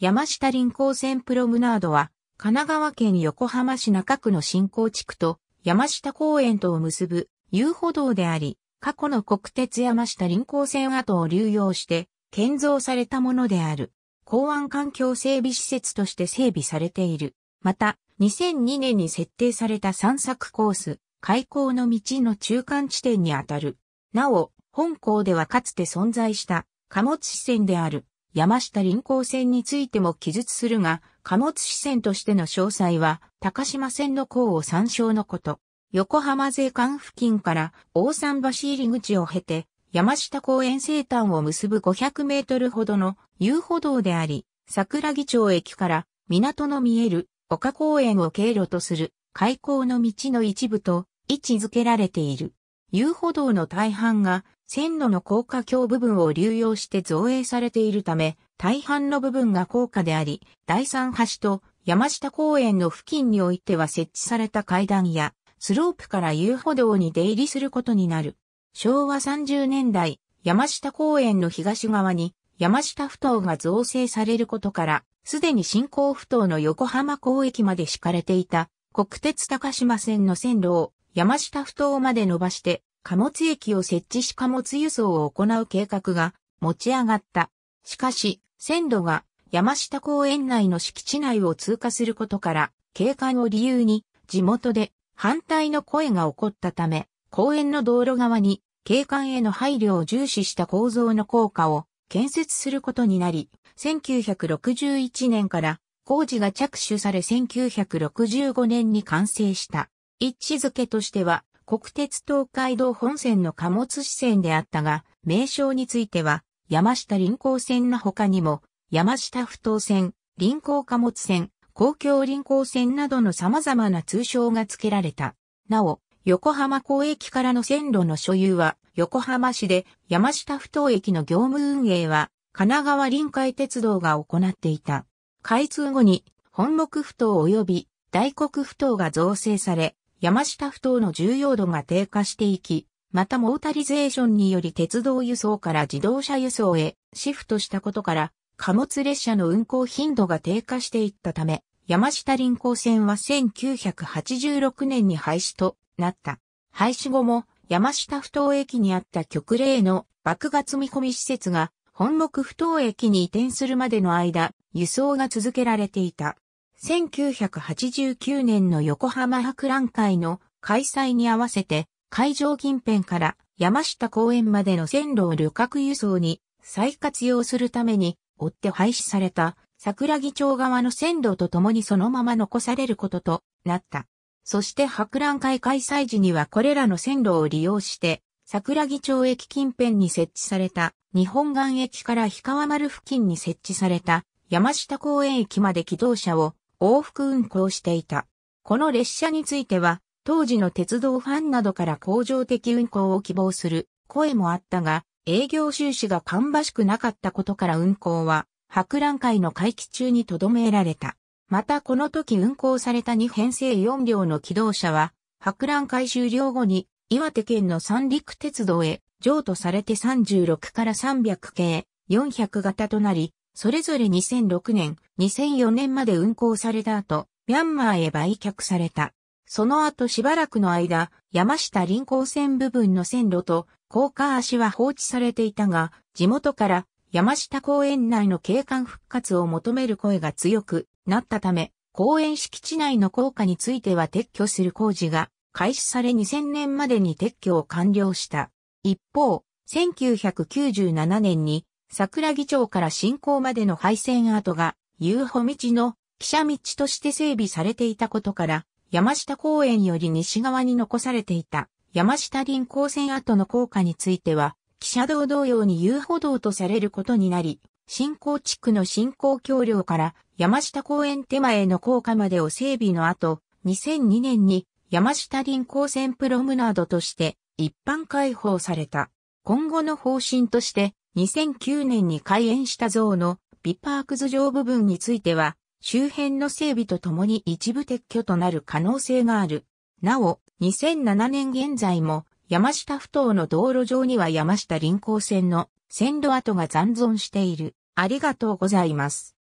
山下臨行線プロムナードは、神奈川県横浜市中区の新港地区と山下公園とを結ぶ遊歩道であり、過去の国鉄山下臨行線跡を流用して建造されたものである。港湾環境整備施設として整備されている。また、2002年に設定された散策コース、開港の道の中間地点にあたる。なお、本港ではかつて存在した貨物支線である山下臨港線についても記述するが、貨物支線としての詳細は、高島線の項を参照のこと。横浜税関付近から大桟橋入り口を経て、山下公園西端を結ぶ500メートルほどの遊歩道であり、桜木町駅から港の見える丘公園を経路とする開港の道の一部と位置づけられている。遊歩道の大半が線路の高架橋部分を流用して造営されているため、大半の部分が高架であり、第三橋と山下公園の付近においては設置された階段や、スロープから遊歩道に出入りすることになる。昭和30年代、山下公園の東側に山下不頭が造成されることから、すでに新興不頭の横浜港駅まで敷かれていた国鉄高島線の線路を山下不頭まで伸ばして貨物駅を設置し貨物輸送を行う計画が持ち上がった。しかし、線路が山下公園内の敷地内を通過することから、景観を理由に地元で反対の声が起こったため、公園の道路側に景観への配慮を重視した構造の効果を建設することになり、1961年から工事が着手され1965年に完成した。一致づけとしては、国鉄東海道本線の貨物支線であったが、名称については、山下臨港線の他にも、山下不当線、臨港貨物線、公共臨港線などの様々な通称が付けられた。なお、横浜港駅からの線路の所有は、横浜市で山下不当駅の業務運営は、神奈川臨海鉄道が行っていた。開通後に、本木不当及び大黒不当が造成され、山下不等の重要度が低下していき、またモータリゼーションにより鉄道輸送から自動車輸送へシフトしたことから、貨物列車の運行頻度が低下していったため、山下臨港線は1986年に廃止となった。廃止後も山下不等駅にあった極例の爆芽積み込み施設が本木不等駅に移転するまでの間、輸送が続けられていた。1989年の横浜博覧会の開催に合わせて、会場近辺から山下公園までの線路を旅客輸送に再活用するために、追って廃止された桜木町側の線路と共にそのまま残されることとなった。そして博覧会開催時にはこれらの線路を利用して、桜木町駅近辺に設置された日本岸駅から氷川丸付近に設置された山下公園駅まで起動車を往復運行していた。この列車については、当時の鉄道ファンなどから工場的運行を希望する声もあったが、営業収支が芳しくなかったことから運行は、博覧会の会期中に留められた。またこの時運行された2編成4両の機動車は、博覧会終了後に岩手県の三陸鉄道へ譲渡されて36から300系400型となり、それぞれ2006年、2004年まで運行された後、ミャンマーへ売却された。その後しばらくの間、山下臨港線部分の線路と高架足は放置されていたが、地元から山下公園内の景観復活を求める声が強くなったため、公園敷地内の高架については撤去する工事が開始され2000年までに撤去を完了した。一方、1997年に桜木町から新港までの廃線跡が遊歩道の汽車道として整備されていたことから、山下公園より西側に残されていた山下林港線跡の効果については、汽車道同様に遊歩道とされることになり、新港地区の新港橋梁から山下公園手前の効果までを整備の後、2002年に山下林公線プロムナードとして一般開放された。今後の方針として、2009年に開園した像のビパークズ上部分については、周辺の整備とともに一部撤去となる可能性がある。なお、2007年現在も、山下埠頭の道路上には山下臨港線の線路跡が残存している。ありがとうございます。